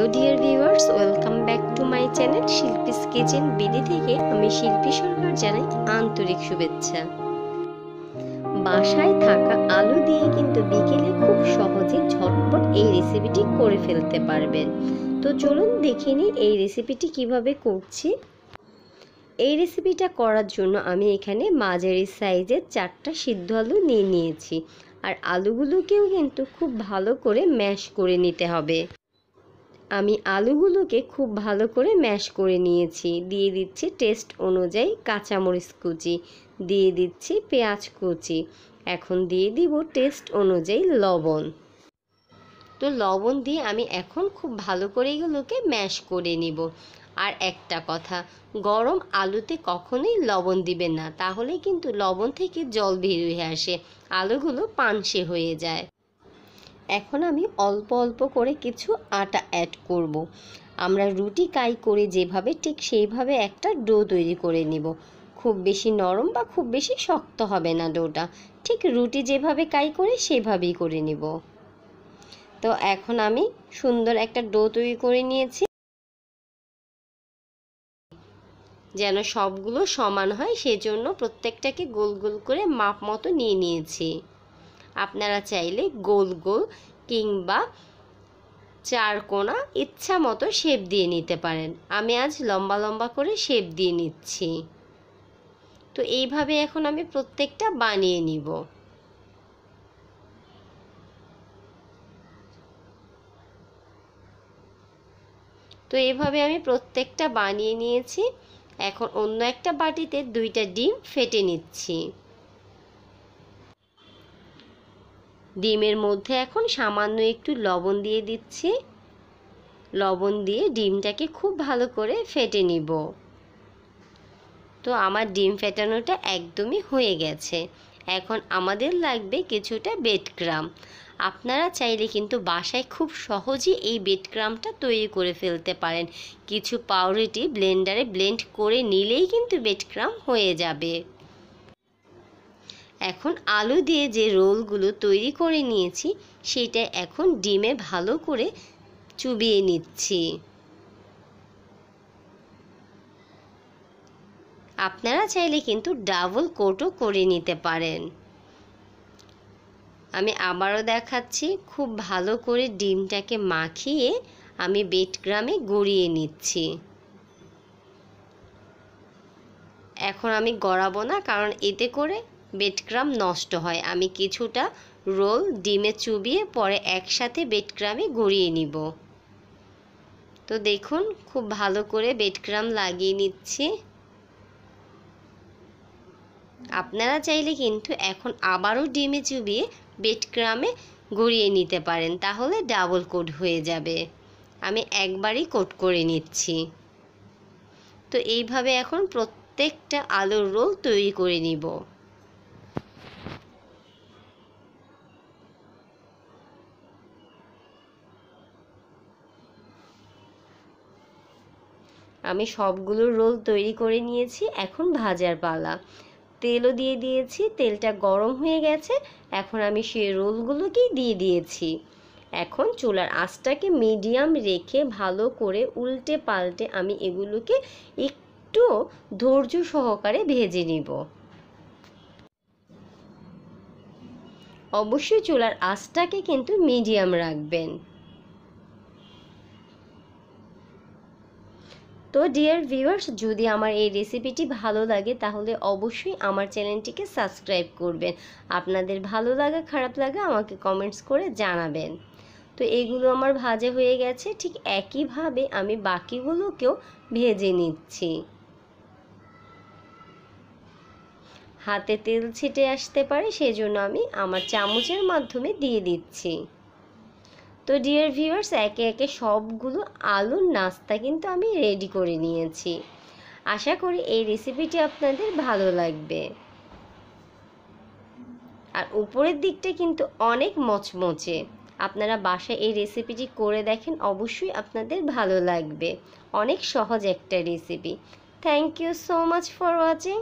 Hello dear viewers welcome back to my channel Shilpi kitchen BD থেকে আমি শিল্পী সরকার জানাই আন্তরিক শুভেচ্ছা বাসায় থাকা আলু দিয়ে কিন্তু বিকেলে খুব সহজে ঝটপট এই রেসিপিটি করে ফেলতে পারবেন তো চলুন দেখে নিই এই রেসিপিটি কিভাবে করছি এই রেসিপিটা করার জন্য আমি এখানে মাঝারি সাইজের চারটা সিদ্ধ আলু নিয়ে নিয়েছি আর আলুগুলোকেও কিন্তু খুব ভালো করে ম্যাশ করে নিতে হবে আমি আলুগুলোকে খুব ভালো করে ম্যাশ করে নিয়েছি দিয়ে দিচ্ছি টেস্ট অনুযায়ী কাঁচামরিচ কুচি দিয়ে দিচ্ছি পেঁয়াজ কুচি এখন দিয়ে দিব টেস্ট অনুযায়ী লবণ তো লবণ দিয়ে আমি এখন খুব ভালো করে এগুলোকে ম্যাশ করে নিব আর একটা কথা গরম আলুতে কখনোই লবণ দিবেন না তাহলে কিন্তু লবণ থেকে জল বেরিয়ে আসে আলুগুলো পানসে হয়ে যায় এখন আমি অল্প অল্প করে কিছু আটা অ্যাড করব। আমরা রুটি কাই করে যেভাবে ঠিক সেইভাবে একটা ডো তৈরি করে নেব খুব বেশি নরম বা খুব বেশি শক্ত হবে না ডোটা ঠিক রুটি যেভাবে কাই করে সেভাবেই করে নেব তো এখন আমি সুন্দর একটা ডো তৈরি করে নিয়েছি যেন সবগুলো সমান হয় সেজন্য প্রত্যেকটাকে গোল গোল করে মাপ মতো নিয়ে নিয়েছি আপনারা চাইলে গোল গোল কিংবা চার কোনা ইচ্ছা মতো শেপ দিয়ে নিতে পারেন আমি আজ লম্বা লম্বা করে শেপ দিয়ে নিচ্ছি তো এইভাবে এখন আমি প্রত্যেকটা বানিয়ে নিব তো এইভাবে আমি প্রত্যেকটা বানিয়ে নিয়েছি এখন অন্য একটা বাটিতে দুইটা ডিম ফেটে নিচ্ছি ডিমের মধ্যে এখন সামান্য একটু লবণ দিয়ে দিচ্ছি লবণ দিয়ে ডিমটাকে খুব ভালো করে ফেটে নিব তো আমার ডিম ফেটানোটা একদমই হয়ে গেছে এখন আমাদের লাগবে কিছুটা বেডক্রাম আপনারা চাইলে কিন্তু বাসায় খুব সহজেই এই বেডক্রামটা তৈরি করে ফেলতে পারেন কিছু পাউরুটি ব্লেন্ডারে ব্লেন্ড করে নিলেই কিন্তু বেডক্রাম হয়ে যাবে এখন আলু দিয়ে যে রোলগুলো তৈরি করে নিয়েছি সেটা এখন ডিমে ভালো করে চুবিয়ে নিচ্ছি আপনারা চাইলে কিন্তু ডাবল কোটও করে নিতে পারেন আমি আবারও দেখাচ্ছি খুব ভালো করে ডিমটাকে মাখিয়ে আমি বেটগ্রামে গড়িয়ে নিচ্ছি এখন আমি গড়াবো না কারণ এতে করে বেটক্রাম নষ্ট হয় আমি কিছুটা রোল ডিমে চুবিয়ে পরে একসাথে বেটক্রামে গড়িয়ে নিব তো দেখুন খুব ভালো করে বেটক্রাম লাগিয়ে নিচ্ছি আপনারা চাইলে কিন্তু এখন আবারও ডিমে চুবিয়ে বেটক্রামে গড়িয়ে নিতে পারেন তাহলে ডাবল কোট হয়ে যাবে আমি একবারই কোট করে নিচ্ছি তো এইভাবে এখন প্রত্যেকটা আলুর রোল তৈরি করে নিব আমি সবগুলো রোল তৈরি করে নিয়েছি এখন ভাজার পালা তেলও দিয়ে দিয়েছি তেলটা গরম হয়ে গেছে এখন আমি সেই রোলগুলোকেই দিয়ে দিয়েছি এখন চুলার আঁচটাকে মিডিয়াম রেখে ভালো করে উল্টে পাল্টে আমি এগুলোকে একটু ধৈর্য সহকারে ভেজে নিব অবশ্যই চুলার আঁচটাকে কিন্তু মিডিয়াম রাখবেন তো ডিয়ার ভিউয়ার্স যদি আমার এই রেসিপিটি ভালো লাগে তাহলে অবশ্যই আমার চ্যানেলটিকে সাবস্ক্রাইব করবেন আপনাদের ভালো লাগা খারাপ লাগা আমাকে কমেন্টস করে জানাবেন তো এগুলো আমার ভাজা হয়ে গেছে ঠিক একইভাবে আমি বাকিগুলোকেও ভেজে নিচ্ছি হাতে তেল ছিটে আসতে পারে সেজন্য আমি আমার চামচের মাধ্যমে দিয়ে দিচ্ছি তো ডিয়ার ভিউয়ার্স একে একে সবগুলো আলুর নাস্তা কিন্তু আমি রেডি করে নিয়েছি আশা করি এই রেসিপিটি আপনাদের ভালো লাগবে আর উপরের দিকটা কিন্তু অনেক মচমচে আপনারা বাসায় এই রেসিপিটি করে দেখেন অবশ্যই আপনাদের ভালো লাগবে অনেক সহজ একটা recipe thank you so much for watching